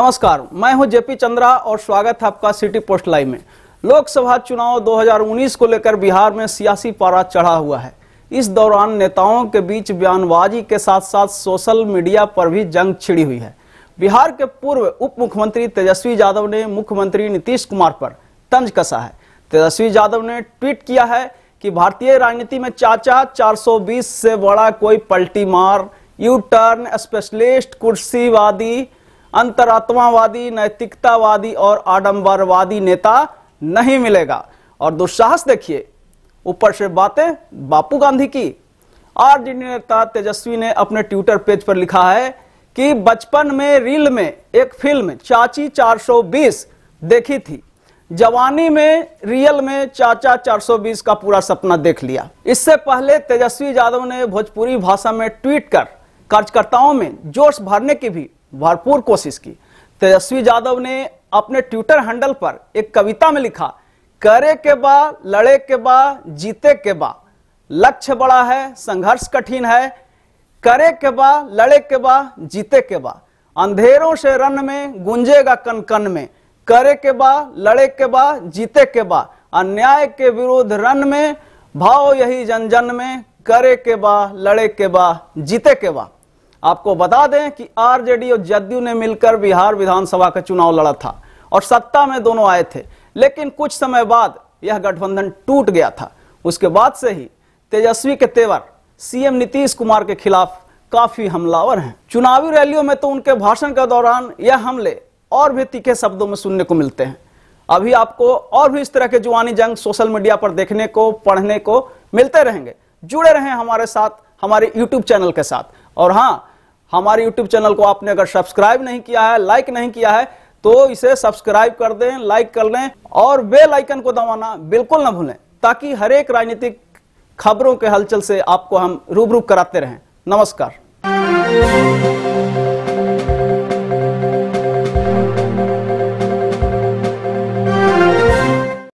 नमस्कार मैं हूं जेपी चंद्रा और स्वागत है आपका सिटी पोस्ट लाइव में लोकसभा चुनाव 2019 को लेकर बिहार में सियासी पारा चढ़ा हुआ है इस दौरान नेताओं के बीच बयानबाजी के साथ साथ सोशल मीडिया पर भी जंग छिड़ी हुई है बिहार के पूर्व उप मुख्यमंत्री तेजस्वी यादव ने मुख्यमंत्री नीतीश कुमार पर तंज कसा है तेजस्वी यादव ने ट्वीट किया है कि भारतीय राजनीति में चाचा 420 से बड़ा कोई पलटी मार यू टर्न स्पेशलिस्ट कुर्सीवादी अंतरात्मावादी नैतिकतावादी और आडंबरवादी नेता नहीं मिलेगा और दुस्साहस देखिए ऊपर से बातें बापू गांधी की आरजेडी नेता तेजस्वी ने अपने ट्विटर पेज पर लिखा है कि बचपन में रील में एक फिल्म चाची 420 देखी थी जवानी में रियल में चाचा 420 का पूरा सपना देख लिया इससे पहले तेजस्वी यादव ने भोजपुरी भाषा में ट्वीट कर कार्यकर्ताओं में जोश भरने की भी भरपूर कोशिश की तेजस्वी यादव ने अपने ट्विटर हैंडल पर एक कविता में लिखा करे के बा लड़े के बा जीते के बा लक्ष्य बड़ा है संघर्ष कठिन है करे के बा लड़े के बा जीते के बा अंधेरों से रन में गुंजेगा कन कन में करे के बा लड़े के बा जीते के बा अन्याय के विरोध रन में भाव यही जन जन में करे के बा लड़े के बा जीते के बा आपको बता दें कि आरजेडी और जदयू ने मिलकर बिहार विधानसभा का चुनाव लड़ा था और सत्ता में दोनों आए थे लेकिन कुछ समय बाद यह गठबंधन टूट गया था उसके बाद से ही तेजस्वी के तेवर सीएम नीतीश कुमार के खिलाफ काफी हमलावर हैं चुनावी रैलियों में तो उनके भाषण के दौरान यह हमले और भी तीखे शब्दों में सुनने को मिलते हैं अभी आपको और भी इस तरह के जुआनी जंग सोशल मीडिया पर देखने को पढ़ने को मिलते रहेंगे जुड़े रहें हमारे साथ हमारे यूट्यूब चैनल के साथ और हाँ हमारे यूट्यूब चैनल को आपने अगर सब्सक्राइब नहीं किया है लाइक नहीं किया है तो इसे सब्सक्राइब कर दें लाइक कर लें और बेल आइकन को दबाना बिल्कुल ना भूलें ताकि हर एक राजनीतिक खबरों के हलचल से आपको हम रूबरू कराते रहें नमस्कार